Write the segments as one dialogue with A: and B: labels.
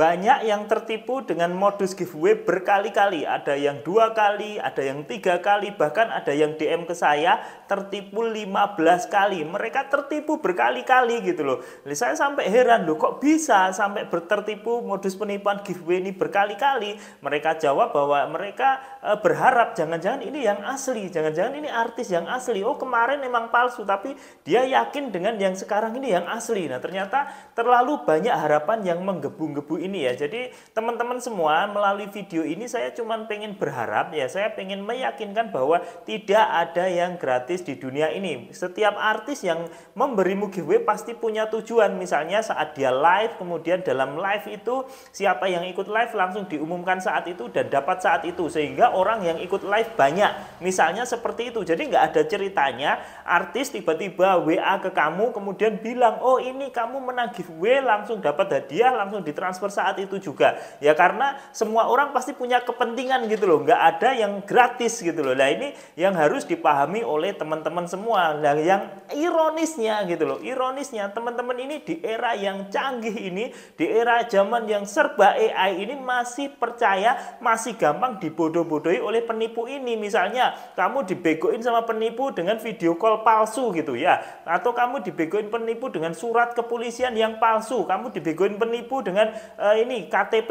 A: Banyak yang tertipu dengan modus giveaway berkali-kali. Ada yang dua kali, ada yang tiga kali, bahkan ada yang DM ke saya tertipu 15 kali. Mereka tertipu berkali-kali gitu loh. Jadi saya sampai heran loh kok bisa sampai bertertipu modus penipuan giveaway ini berkali-kali. Mereka jawab bahwa mereka e, berharap jangan-jangan ini yang asli, jangan-jangan ini artis yang asli. Oh kemarin memang palsu tapi dia yakin dengan yang sekarang ini yang asli. Nah ternyata terlalu banyak harapan yang menggebu-gebu ini ini ya. Jadi teman-teman semua melalui video ini saya cuma pengen berharap ya, saya pengen meyakinkan bahwa tidak ada yang gratis di dunia ini. Setiap artis yang memberimu giveaway pasti punya tujuan. Misalnya saat dia live, kemudian dalam live itu siapa yang ikut live langsung diumumkan saat itu dan dapat saat itu sehingga orang yang ikut live banyak. Misalnya seperti itu. Jadi nggak ada ceritanya artis tiba-tiba WA ke kamu kemudian bilang, "Oh, ini kamu menang giveaway langsung dapat hadiah, langsung ditransfer saat itu juga ya karena semua orang pasti punya kepentingan gitu loh nggak ada yang gratis gitu loh nah ini yang harus dipahami oleh teman-teman semua nah yang ironisnya gitu loh ironisnya teman-teman ini di era yang canggih ini di era zaman yang serba AI ini masih percaya masih gampang dibodoh-bodohi oleh penipu ini misalnya kamu dibegoin sama penipu dengan video call palsu gitu ya atau kamu dibegoin penipu dengan surat kepolisian yang palsu kamu dibegoin penipu dengan Eh, ini KTP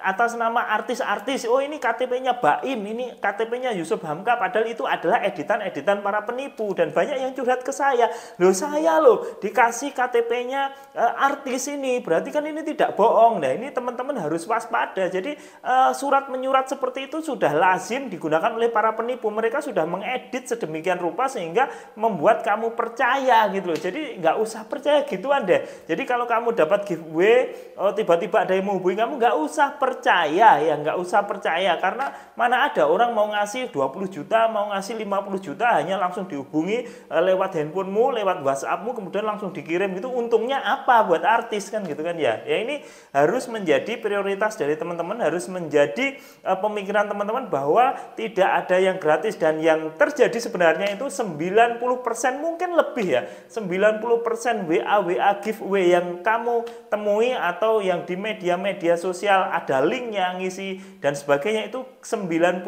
A: atas nama artis-artis, oh ini KTP-nya Baim, ini KTP-nya Yusuf Hamka, padahal itu adalah editan-editan para penipu dan banyak yang curhat ke saya. Loh saya loh dikasih KTP-nya uh, eh, artis ini, berarti kan ini tidak bohong. Nah ini teman-teman harus waspada. Jadi uh, surat menyurat seperti itu sudah lazim digunakan oleh para penipu. Mereka sudah mengedit sedemikian rupa sehingga membuat kamu percaya gitu loh. Jadi nggak usah percaya gituan deh. Jadi kalau kamu dapat giveaway, oh tiba-tiba ada yang menghubungi kamu, nggak usah percaya percaya ya nggak usah percaya karena mana ada orang mau ngasih 20 juta mau ngasih 50 juta hanya langsung dihubungi eh, lewat handphonemu lewat WhatsAppmu kemudian langsung dikirim gitu untungnya apa buat artis kan gitu kan ya ya ini harus menjadi prioritas dari teman-teman harus menjadi uh, pemikiran teman-teman bahwa tidak ada yang gratis dan yang terjadi sebenarnya itu 90% mungkin lebih ya 90% WA WA giveaway yang kamu temui atau yang di media-media sosial ada Link linknya ngisi dan sebagainya itu 90%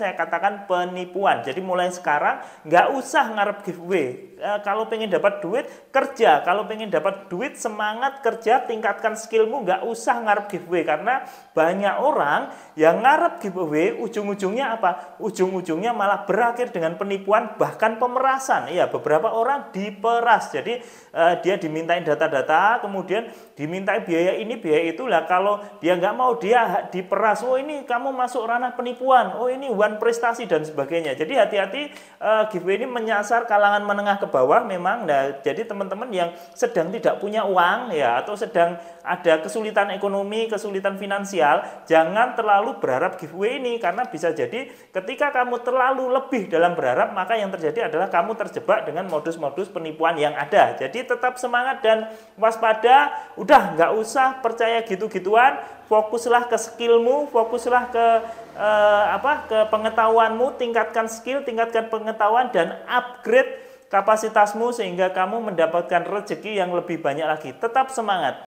A: saya katakan penipuan jadi mulai sekarang nggak usah ngarep giveaway e, kalau pengen dapat duit kerja kalau pengen dapat duit semangat kerja tingkatkan skillmu nggak usah ngarep giveaway karena banyak orang yang ngarep giveaway ujung-ujungnya apa ujung-ujungnya malah berakhir dengan penipuan bahkan pemerasan ya beberapa orang diperas jadi e, dia dimintain data-data kemudian dimintai biaya ini biaya itulah kalau dia nggak mau di dia diperas, oh ini kamu masuk ranah penipuan, oh ini one prestasi dan sebagainya. Jadi hati-hati uh, eh, giveaway ini menyasar kalangan menengah ke bawah memang. Nah, jadi teman-teman yang sedang tidak punya uang ya atau sedang ada kesulitan ekonomi, kesulitan finansial, jangan terlalu berharap giveaway ini karena bisa jadi ketika kamu terlalu lebih dalam berharap maka yang terjadi adalah kamu terjebak dengan modus-modus penipuan yang ada. Jadi tetap semangat dan waspada, udah nggak usah percaya gitu-gituan, fokuslah fokuslah ke skillmu, fokuslah ke eh, apa? ke pengetahuanmu, tingkatkan skill, tingkatkan pengetahuan dan upgrade kapasitasmu sehingga kamu mendapatkan rezeki yang lebih banyak lagi. Tetap semangat.